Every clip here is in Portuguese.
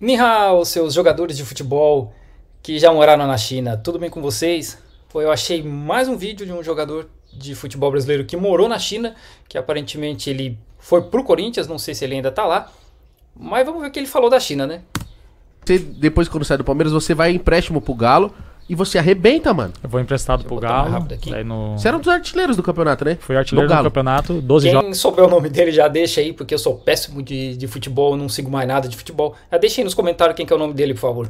Nihao, seus jogadores de futebol que já moraram na China, tudo bem com vocês? Pô, eu achei mais um vídeo de um jogador de futebol brasileiro que morou na China, que aparentemente ele foi pro Corinthians, não sei se ele ainda tá lá, mas vamos ver o que ele falou da China, né? Você, depois quando sai do Palmeiras, você vai empréstimo pro Galo, e você arrebenta, mano. Eu vou emprestado Deixa pro Galo. Daí no... Você era um dos artilheiros do campeonato, né? Fui artilheiro do, do campeonato, 12 Quem jogos. Quem souber o nome dele já deixa aí, porque eu sou péssimo de, de futebol, não sigo mais nada de futebol. Já deixa aí nos comentários quem que é o nome dele, por favor.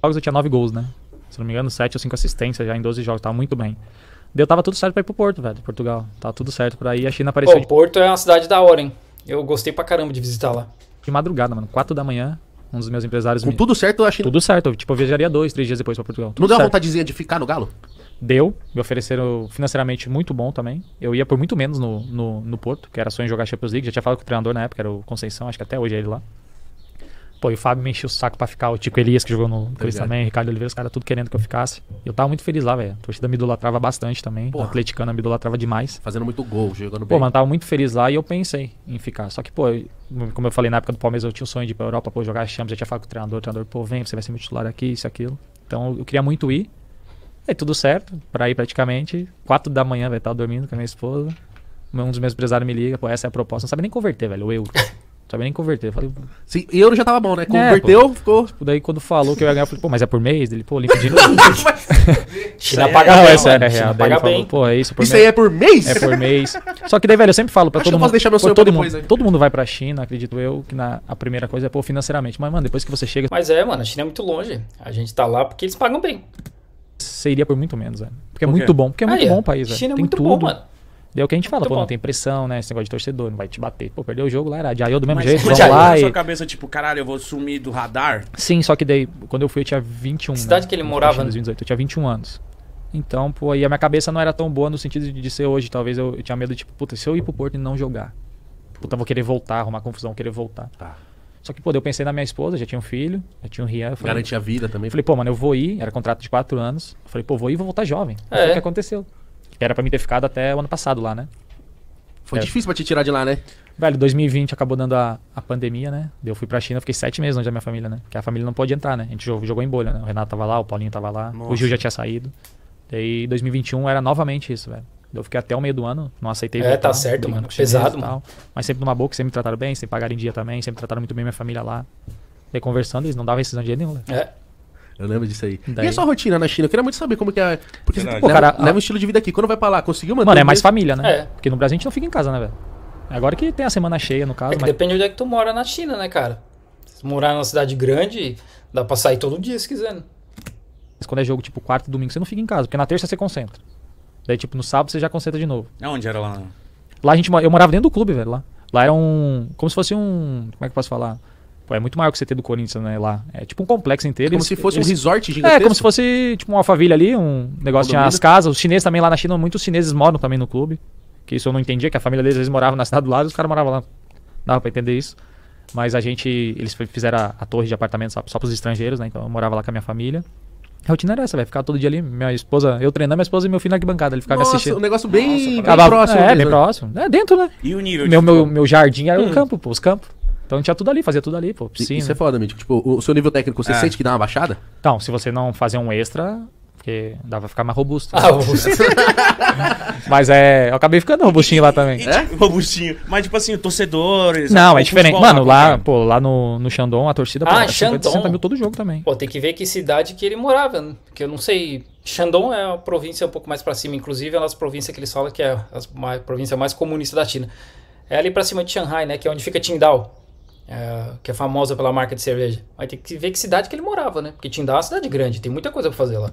Jogos eu tinha 9 gols, né? Se não me engano, 7 ou 5 assistências já em 12 jogos, tava muito bem. Deu, tava tudo certo pra ir pro Porto, velho, Portugal. Tava tudo certo pra ir, a China apareceu. Pô, de... Porto é uma cidade da hora, hein? Eu gostei pra caramba de visitar lá. De madrugada, mano, 4 da manhã, um dos meus empresários. Com me... tudo certo, eu achei. Tudo certo. Tipo, eu viajaria dois, três dias depois para Portugal. Tudo não deu certo. vontadezinha de ficar no Galo? Deu. Me ofereceram financeiramente muito bom também. Eu ia por muito menos no, no, no Porto, que era só em jogar Champions League. Já tinha falado com o treinador na época, era o Conceição, acho que até hoje é ele lá. Pô, e o Fábio me encheu o saco pra ficar. O Tico Elias, que jogou no Cruz é. também, Ricardo Oliveira, os caras tudo querendo que eu ficasse. Eu tava muito feliz lá, velho. A torcida me idolatrava bastante também. Porra. A atleticana me idolatrava demais. Fazendo muito gol, jogando bem. Pô, mas tava muito feliz lá e eu pensei em ficar. Só que, pô, como eu falei na época do Palmeiras, eu tinha o um sonho de ir pra Europa, pô, jogar a Champions. Já tinha falado com o treinador, o treinador, pô, vem, você vai ser meu titular aqui, isso, aquilo. Então eu queria muito ir. Aí tudo certo, pra ir praticamente. Quatro da manhã, velho, tava dormindo com a minha esposa. Um dos meus empresários me liga, pô, essa é a proposta. Não sabe nem converter, velho, o eu. Não sabia nem converter. Eu falei, Sim, euro já tava bom, né? É, Converteu, pô. ficou. Tipo, daí quando falou que eu ia ganhar, eu falei, pô, mas é por mês? Ele, pô, limpo de novo. Isso é paga real, é isso é real. Daí paga ele falou, pô, é isso. Por isso mês. aí é por mês? É por mês. Só que daí, velho, eu sempre falo pra Acho todo mundo. Deixar meu sonho pô, todo, mundo né? todo mundo vai pra China, acredito eu, que na, a primeira coisa é, pô, financeiramente. Mas, mano, depois que você chega. Mas é, mano, a China é muito longe. A gente tá lá porque eles pagam bem. Seria por muito menos, velho. Porque é muito bom. Porque é muito bom o país, velho. China é Tem muito tudo. bom, mano. Daí é o que a gente fala, Muito pô, bom. não tem pressão, né? Esse negócio de torcedor, não vai te bater. Pô, perdeu o jogo lá, era de eu do mesmo Mas jeito, vamos lá. E... sua cabeça, tipo, caralho, eu vou sumir do radar? Sim, só que daí, quando eu fui, eu tinha 21. Né, cidade né? que ele eu morava? Em 2018, eu tinha 21 anos. Então, pô, aí a minha cabeça não era tão boa no sentido de, de ser hoje. Talvez eu, eu, tinha medo, tipo, puta, se eu ir pro Porto e não jogar, puta, vou querer voltar, arrumar confusão, vou querer voltar. Tá. Só que, pô, eu pensei na minha esposa, já tinha um filho, já tinha um Rian. Garantia a vida também. Falei, pô, mano, eu vou ir, era contrato de quatro anos. Falei, pô, vou ir e vou voltar jovem. É. Foi o que aconteceu. Era para mim ter ficado até o ano passado lá, né? Foi é. difícil pra te tirar de lá, né? Velho, 2020 acabou dando a, a pandemia, né? Eu fui pra China, fiquei sete meses longe da minha família, né? Porque a família não pode entrar, né? A gente jogou, jogou em bolha, né? O Renato tava lá, o Paulinho tava lá, Nossa. o Gil já tinha saído. Daí 2021 era novamente isso, velho. Eu fiquei até o meio do ano, não aceitei. É, tá voltar, tá certo, mano. Pesado, mano. Mas sempre numa boa, que sempre me trataram bem, sempre pagaram em dia também, sempre trataram muito bem minha família lá. Daí conversando, eles não davam decisão de jeito nenhum, Né? É. Eu lembro disso aí. Daí. E a sua rotina na China? Eu queria muito saber como que é. Porque Verdade. você, pô, cara, leva, o estilo de vida aqui. Quando vai pra lá, conseguiu manter? Mano, é mais família, né? É. Porque no Brasil a gente não fica em casa, né, velho? Agora que tem a semana cheia, no caso. É mas... Depende de onde é que tu mora na China, né, cara? Se morar numa cidade grande, dá pra sair todo dia se quiser. Né? Mas quando é jogo tipo quarto e domingo, você não fica em casa, porque na terça você concentra. Daí, tipo, no sábado você já concentra de novo. Onde era lá? Lá a gente eu morava dentro do clube, velho. Lá, lá era um. Como se fosse um. Como é que eu posso falar? Pô, é muito maior que o CT do Corinthians, né? Lá. É tipo um complexo inteiro. É como eles, se fosse eles, um resort gigantesco. É, como se fosse tipo uma favela ali, um negócio tinha as casas. Os chineses também lá na China, muitos chineses moram também no clube. Que isso eu não entendia, que a família deles, vezes, morava na cidade do lado e os caras moravam lá. Dava pra entender isso. Mas a gente, eles fizeram a, a torre de apartamentos só, só pros estrangeiros, né? Então eu morava lá com a minha família. A rotina era essa, vai ficar todo dia ali. Minha esposa, eu treinando, minha esposa e meu filho na bancada. Ele ficava Nossa, assistindo. Um negócio bem, Nossa, bem próximo. É, mesmo. bem próximo. É dentro, né? E o nível meu, meu, meu jardim era o hum. campo, pô, os campos. Então tinha tudo ali, fazia tudo ali, pô, piscina. Isso é foda, Mítico. Tipo, o seu nível técnico, você é. sente que dá uma baixada? Então, se você não fazer um extra, porque dava pra ficar mais robusto. Ah, robusto. Mas é, eu acabei ficando robustinho lá também. E, tipo, é? Robustinho. Mas tipo assim, torcedores... Não, é diferente. Mano, lá, é. pô, lá no, no Xandão, a torcida ah, pô, 50, é mil todo jogo também. Pô, tem que ver que cidade que ele morava, né? porque eu não sei... Shandong é uma província um pouco mais para cima, inclusive é uma das províncias que eles falam que é a província mais comunista da China. É ali para cima de Shanghai, né? Que é onde fica Qingdao é, que é famosa pela marca de cerveja. Vai ter que ver que cidade que ele morava, né? Porque Tindá é uma cidade grande, tem muita coisa pra fazer lá.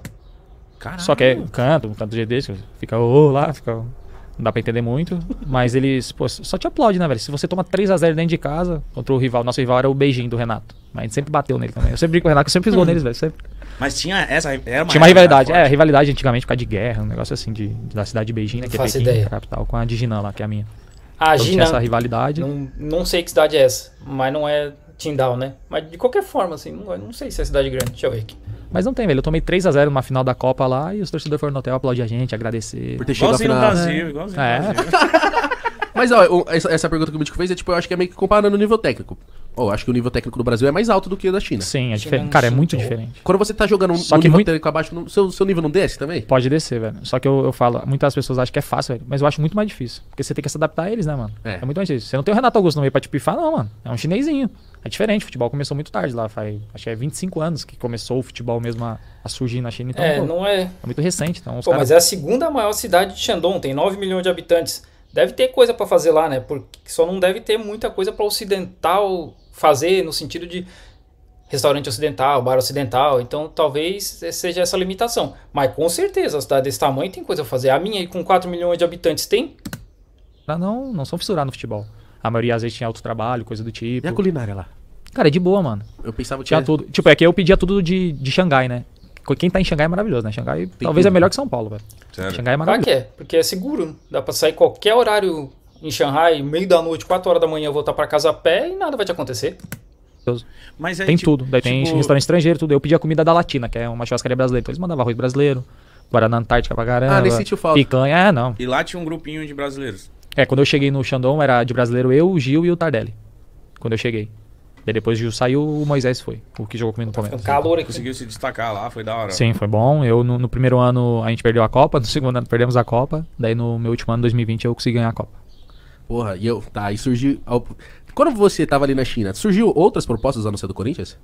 Caralho. Só que é um canto, um canto de GD, fica ô oh, lá, fica. Não dá pra entender muito. mas eles, pô, só te aplaude, né, velho? Se você toma 3x0 dentro de casa contra o rival, nosso rival era o beijinho do Renato. Mas a gente sempre bateu nele também. Eu sempre brinco com o Renato, eu sempre fiz gol neles, velho. Sempre. Mas tinha essa. Era uma tinha uma rivalidade. É, rivalidade antigamente por causa de guerra, um negócio assim de, da cidade de Beijing, né? Que é Pequim, ideia. capital, com a de lá, que é a minha. A então, Gina, essa rivalidade. Não, não sei que cidade é essa, mas não é Tindal, né? Mas de qualquer forma, assim, não, não sei se é cidade grande. Deixa eu ver aqui. Mas não tem, velho. Eu tomei 3x0 numa final da Copa lá e os torcedores foram no hotel aplaudir a gente, agradecer. Por ter chegado igualzinho no Brasil, igualzinho. É. Mas ó, essa pergunta que o Mítico fez é tipo, eu acho que é meio que comparando o nível técnico. Oh, eu acho que o nível técnico do Brasil é mais alto do que o da China. Sim, é diferente. É cara, é muito diferente. Quando você tá jogando Só que nível muito... técnico abaixo, seu, seu nível não desce também? Pode descer, velho. Só que eu, eu falo, muitas pessoas acham que é fácil, velho. Mas eu acho muito mais difícil. Porque você tem que se adaptar a eles, né, mano? É, é muito mais difícil. Você não tem o Renato Augusto no meio pra te pifar, não, mano. É um chinesinho. É diferente, o futebol começou muito tarde lá, faz, acho que é 25 anos que começou o futebol mesmo a, a surgir na China. Então, é, pô, não é... é muito recente. Então, pô, Mas é a segunda maior cidade de Shandong, tem 9 milhões de habitantes. Deve ter coisa para fazer lá, né? Porque só não deve ter muita coisa para ocidental fazer no sentido de restaurante ocidental, bar ocidental. Então talvez seja essa limitação. Mas com certeza, a cidade desse tamanho tem coisa a fazer. A minha aí com 4 milhões de habitantes tem? Lá ah, não, não são fissurados no futebol. A maioria às vezes tinha alto trabalho, coisa do tipo. E a tipo. culinária lá? Cara, é de boa, mano. Eu pensava que tinha tudo. Tipo, é que eu pedia tudo de, de Xangai, né? Quem tá em Xangai é maravilhoso, né? Xangai Tem talvez é tudo. é melhor que São Paulo, velho. Xangai é maravilhoso. Pra quê? Porque é seguro, né? Dá pra sair qualquer horário em Xangai, meio da noite, 4 horas da manhã, voltar para casa a pé e nada vai te acontecer. Mas aí, tem tipo, tudo. Daí tipo... tem restaurante estrangeiro, tudo. Eu pedi a comida da Latina, que é uma churrascaria brasileira. Então eles mandavam arroz brasileiro, Guaraná Antártica pra caramba. Ah, nem sentiu falta. Picanha, é, não. E lá tinha um grupinho de brasileiros. É, quando eu cheguei no Xandão, era de brasileiro eu, o Gil e o Tardelli. Quando eu cheguei. Daí depois o Gil saiu, o Moisés foi, o que jogou comigo no tá Palmeiras. calor aqui. Conseguiu se destacar lá, foi da hora. Sim, foi bom. Eu, no, no, primeiro ano, a gente perdeu a Copa, no segundo ano perdemos a Copa. Daí no meu último ano, 2020, eu consegui ganhar a Copa. Porra, e eu, tá, e surgiu... Quando você tava ali na China, surgiu outras propostas a não ser do Corinthians?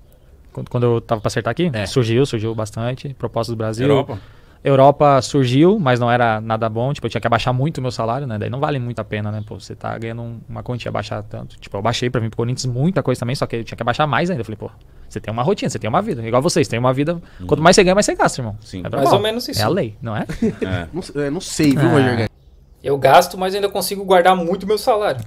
Quando, quando eu tava pra acertar aqui? É. Surgiu, surgiu bastante. Propostas do Brasil. Europa? Europa surgiu, mas não era nada bom. Tipo, eu tinha que abaixar muito o meu salário, né? Daí não vale muito a pena, né? Pô, você tá ganhando uma quantia abaixar tanto. Tipo, eu baixei pra mim pro Corinthians muita coisa também, só que eu tinha que abaixar mais ainda. Eu falei, pô, você tem uma rotina, você tem uma vida. Igual vocês, tem uma vida. Hum. Quanto mais você ganha, mais você gasta, irmão. Sim. É mais bom. ou menos isso. É a lei, não é? é. não, é, não sei, viu, é. Eu gasto, mas ainda consigo guardar muito meu salário.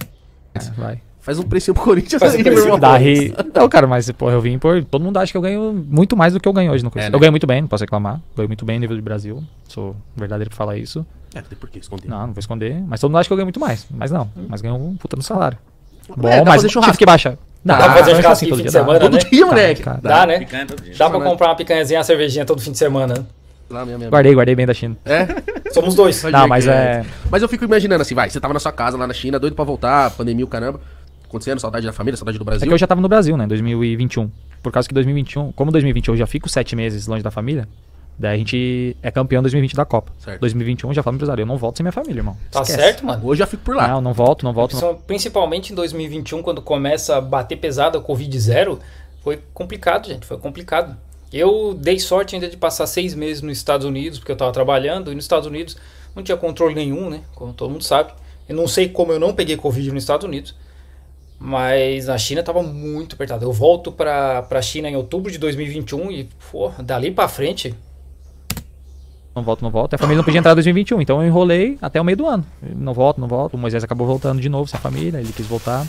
É, vai. Faz um preço pro Corinthians Faz aí, um meu irmão. re... Não, cara, mas porra, eu vim por. Todo mundo acha que eu ganho muito mais do que eu ganho hoje no Corinthians. É, né? Eu ganho muito bem, não posso reclamar. Ganho muito bem no nível do Brasil. Sou verdadeiro pra falar isso. É, tem por que esconder. Não, não vou esconder. Mas todo mundo acha que eu ganho muito mais. Mas não. Hum. Mas ganho um puta no salário. É, Bom, é, mas tive que baixa Dá, dá pra fazer um é churrasco assim todo dia, semana, dá. Né? Todo dia, moleque. Dá, dá, dá né? Picanha Dá pra comprar uma picanhazinha, uma cervejinha todo fim de semana, né? Lá, minha, minha, guardei, guardei bem da China. É? Somos dois. Não, mas é. é... Mas eu fico imaginando assim, vai, você tava na sua casa lá na China, doido pra voltar, pandemia, o caramba acontecendo, saudade da família, saudade do é Brasil. É que eu já tava no Brasil, né, em 2021. Por causa que 2021, como 2021 eu já fico sete meses longe da família, Daí a gente é campeão 2020 da Copa. Certo. 2021 já falo empresário, eu não volto sem minha família, irmão. Tá Esquece. certo, mano. Hoje já fico por lá. Não, não volto, não volto. Não. Principalmente em 2021, quando começa a bater pesada a Covid zero, foi complicado, gente, foi complicado. Eu dei sorte ainda de passar seis meses nos Estados Unidos, porque eu tava trabalhando, e nos Estados Unidos não tinha controle nenhum, né? Como todo mundo sabe. Eu não sei como eu não peguei Covid nos Estados Unidos. Mas na China estava muito apertado. Eu volto para a China em outubro de 2021 e, pô, dali para frente. Não volto, não volto. A família não podia entrar em 2021, então eu enrolei até o meio do ano. Não volto, não volto. O Moisés acabou voltando de novo sem a família, ele quis voltar.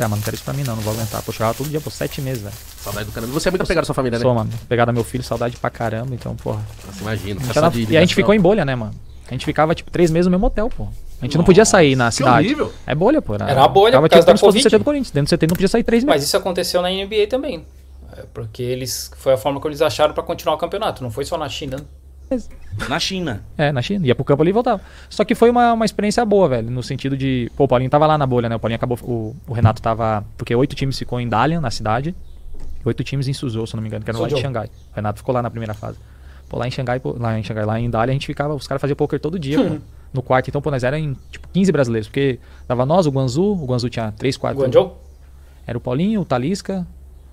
Ah, mano, não quero isso pra mim não, não vou aguentar. Pô, chorava todo dia, por sete meses, velho. Saudade do caramba. Você é muito apegado à sua família, né? Sou, mano. Pegada meu filho, saudade pra caramba, então, porra. Nossa, imagina. Tá na... E a gente ficou em bolha, né, mano? A gente ficava, tipo, três meses no mesmo hotel, pô. A gente Nossa, não podia sair na cidade. Horrível. É bolha, pô. Era, era a bolha, tava, por tipo, causa tipo, da Covid. Do Corinthians. Dentro do CT não podia sair três meses. Mas isso aconteceu na NBA também. É, porque eles. Foi a forma que eles acharam para continuar o campeonato. Não foi só na China. Né? Na China. É, na China. Ia pro campo ali e voltava. Só que foi uma, uma experiência boa, velho. No sentido de. Pô, o Paulinho tava lá na bolha, né? O Paulinho acabou. O, o Renato tava. Porque oito times ficou em Dalian, na cidade. E oito times em Suzhou, se não me engano, que era o lá de Xangai. O Renato ficou lá na primeira fase. Pô, lá em Xangai, pô, lá em Xangai, lá em Dália, a gente ficava, os caras faziam poker todo dia, mano. Hum. no quarto. Então, pô, nós eram tipo, 15 brasileiros, porque dava nós, o Guanzu, o Guanzu tinha 3, 4... Guanzhou? Era o Paulinho, o Talisca,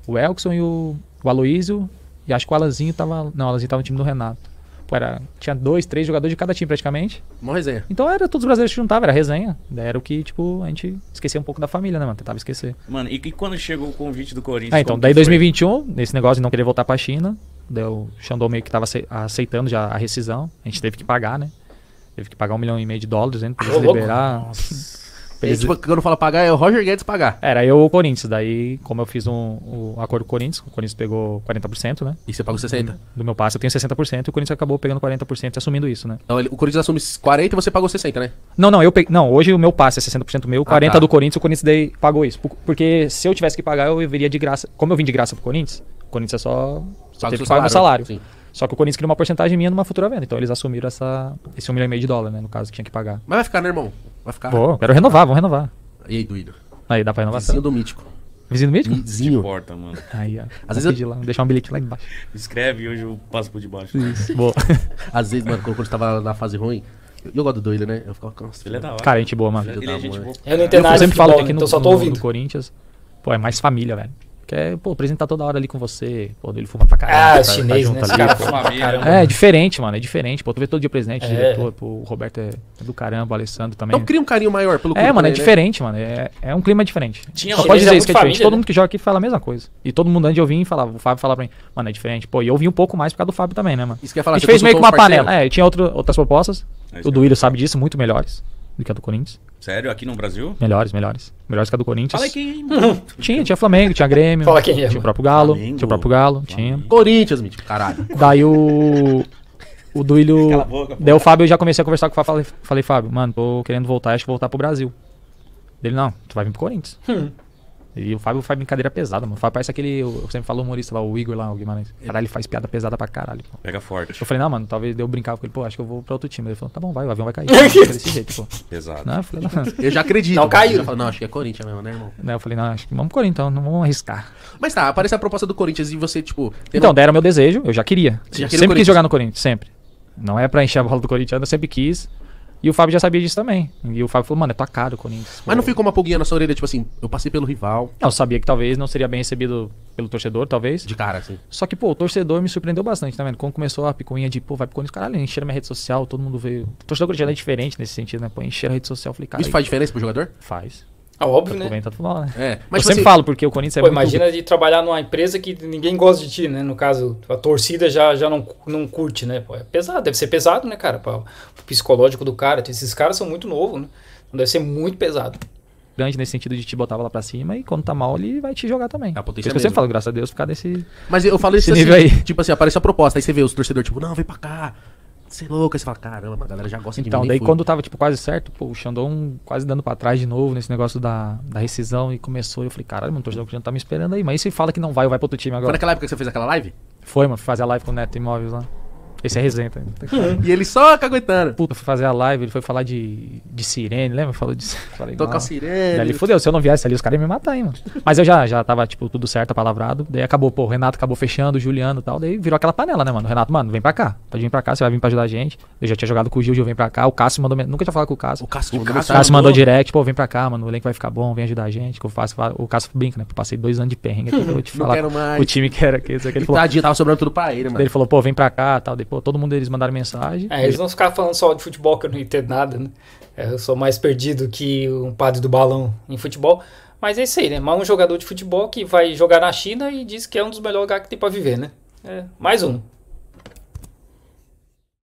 o Elkson e o, o Aloísio, e acho que o Alanzinho tava... Não, o Alanzinho tava no time do Renato. Pô, era, tinha dois, três jogadores de cada time praticamente. Uma resenha. Então era todos os brasileiros que juntavam, era resenha. Era o que, tipo, a gente esquecia um pouco da família, né, mano? Tentava esquecer. Mano, e, e quando chegou o convite do Corinthians? Ah, então, daí 2021, nesse negócio de não querer voltar pra China, Deu, o Xandão meio que estava aceitando já a rescisão. A gente teve que pagar, né? Teve que pagar um milhão e meio de dólares, né? para eles Ô, liberar. Eles... Tipo, quando fala pagar, é o Roger Guedes pagar. Era eu ou o Corinthians. Daí, como eu fiz um, um acordo com o Corinthians, o Corinthians pegou 40%, né? E você pagou 60%? Do, do meu passe, eu tenho 60% e o Corinthians acabou pegando 40% e assumindo isso, né? Então, ele, o Corinthians assume 40% e você pagou 60%, né? Não, não, eu não hoje o meu passe é 60% meu, 40% ah, tá. do Corinthians, o Corinthians daí pagou isso. Porque se eu tivesse que pagar, eu viria de graça. Como eu vim de graça pro Corinthians, o Corinthians é só teve que pagar o salário. Sim. Só que o Corinthians queria uma porcentagem minha numa futura venda. Então eles assumiram essa, esse 1 um milhão e meio de dólar, né? No caso, que tinha que pagar. Mas vai ficar, né, irmão? Vai ficar. Pô, quero renovar, vamos renovar. E aí, doido? Aí dá pra renovar. Vizinho do Mítico. Vizinho do Mítico? Vizinho. porta, mano. Aí, ó. Às vezes eu... lá, deixar um bilhete lá embaixo. Escreve hoje eu passo por debaixo. Isso. Boa. Às vezes, mano, quando eu tava na fase ruim, eu, eu gosto do doido, né? Eu ficava cansado. Ele é da hora. Cara, gente boa, mano. Ele, ele é gente boa. Eu não entendo nada. Eu sempre falo aqui no, então só tô ouvindo. no Corinthians, pô, é mais família, velho. Quer, pô, apresentar toda hora ali com você. Pô, ele fuma pra caramba. Ah, tá, tá chinês, tá né? Ali, cara fuma É, é, diferente, mano. É diferente. Pô, tu vê todo dia presidente, é. diretor. Pô, o Roberto é, é do caramba, o Alessandro também. Então cria um carinho maior pelo é, clube. É, mano, é né? diferente, mano. É, é um clima diferente. Tinha Só pode dizer isso que é família, diferente. Né? Todo mundo né? que joga aqui fala a mesma coisa. E todo mundo antes eu vim e falava, o Fábio falava pra mim, mano, é diferente. Pô, e eu vim um pouco mais por causa do Fábio também, né, mano? Isso que eu ia falar, A gente fez meio que uma parceiro. panela. É, tinha outro, outras propostas. É o Duílio sabe disso, muito melhores do que a do Corinthians. Sério? Aqui no Brasil? Melhores, melhores. Melhores que a do Corinthians. Fala quem é, Tinha, tinha Flamengo, tinha Grêmio. Fala quem é. Tinha o próprio Galo. Flamengo. Tinha o próprio Galo. Flamengo. Tinha. Corinthians, mentira. Caralho. Daí o. O Duílio. daí o Fábio, eu já comecei a conversar com o Fábio. Falei, Fábio, mano, tô querendo voltar, acho que voltar pro Brasil. Ele, não, tu vai vir pro Corinthians. Hum. E o Fábio faz brincadeira pesada, mano. O Fábio parece aquele. Eu sempre falo humorista lá, o Igor lá, o Guimarães. Caralho, ele faz piada pesada pra caralho. Pô. Pega forte. Eu falei, não, mano, talvez eu brincar com ele, pô, acho que eu vou pra outro time. Ele falou, tá bom, vai, o avião vai cair. Eu desse jeito, pô. Pesado. Não, eu falei, não. Eu já acredito. Não, caiu. Falei, não, acho que é Corinthians mesmo, né, irmão? Não, eu falei, não, acho que vamos pro Corinthians, então, não vamos arriscar. Mas tá, aparece a proposta do Corinthians e você, tipo. Então, um... deram meu desejo, eu já queria. já queria sempre quis jogar no Corinthians, sempre. Não é pra encher a bola do Corinthians, eu sempre quis. E o Fábio já sabia disso também. E o Fábio falou, mano, é tua cara o Corinthians. Mas não ficou uma pulguinha na sua orelha, tipo assim, eu passei pelo rival. Não, eu sabia que talvez não seria bem recebido pelo torcedor, talvez. De cara, sim Só que, pô, o torcedor me surpreendeu bastante, tá vendo? Quando começou a picuinha de, pô, vai pro Corinthians, caralho, encheram minha rede social, todo mundo veio. O torcedor corintiano é diferente nesse sentido, né? Pô, encheram a rede social, falei, cara. Isso aí, faz diferença pro jogador? Faz. Ah, óbvio, né? futebol, tá né? É. Mas, eu tipo sempre assim, falo, porque o Corinthians é pô, muito... imagina de trabalhar numa empresa que ninguém gosta de ti, né? No caso, a torcida já, já não, não curte, né? Pô, é pesado, deve ser pesado, né, cara? O psicológico do cara. Esses caras são muito novos, né? Então deve ser muito pesado. Grande nesse sentido de te botar lá pra cima e quando tá mal ele vai te jogar também. É a potência Por isso que eu sempre falo, graças a Deus, ficar desse. Mas eu falo isso assim, nível aí. Tipo assim, aparece a proposta, aí você vê os torcedores, tipo, não, vem pra cá, você é louco, você fala, caramba, a galera já gosta então, de mim. Então, daí quando tava, tipo, quase certo, pô, o Xandão quase dando pra trás de novo nesse negócio da, da rescisão e começou. Eu falei, caralho, mano, o torcedor já tá me esperando aí. Mas aí você fala que não vai, vai pro outro time agora. Foi naquela época que você fez aquela live? Foi, mano, fazer a live com o Neto Imóveis lá. Esse é Resenta. Tá? Uhum. e ele só caguetando. Puta, foi fazer a live, ele foi falar de, de sirene, lembra? Falou de. Falei, Tocar sirene. Daí ele fodeu, se eu não viesse ali, os caras iam me matar, hein, mano. Mas eu já, já tava, tipo, tudo certo, apalavrado. Daí acabou, pô, o Renato acabou fechando, o Juliano e tal. Daí virou aquela panela, né, mano? O Renato, mano, vem pra cá. Pode vir pra cá, você vai vir pra ajudar a gente. Eu já tinha jogado com o Gil, Gil vem pra cá. O Cássio mandou. Nunca tinha falado com o Cássio. O Cássio, o Cássio, Cássio, Cássio mandou, direct, pô, vem pra cá, mano. O elenco vai ficar bom, vem ajudar a gente. Que eu faço. O Cássio brinca, né? Eu passei dois anos de perrengue aqui, eu vou te falar. O time que era aquele. Tadinho, tava sobrando tudo pra ele, mano. Ele falou, pô, vem pra cá tal. Depois Pô, todo mundo eles mandaram mensagem. É, eles vão ficar falando só de futebol, que eu não entendo nada, né? É, eu sou mais perdido que um padre do balão em futebol. Mas é isso aí, né? Mais um jogador de futebol que vai jogar na China e diz que é um dos melhores lugares que tem pra viver, né? É, mais um.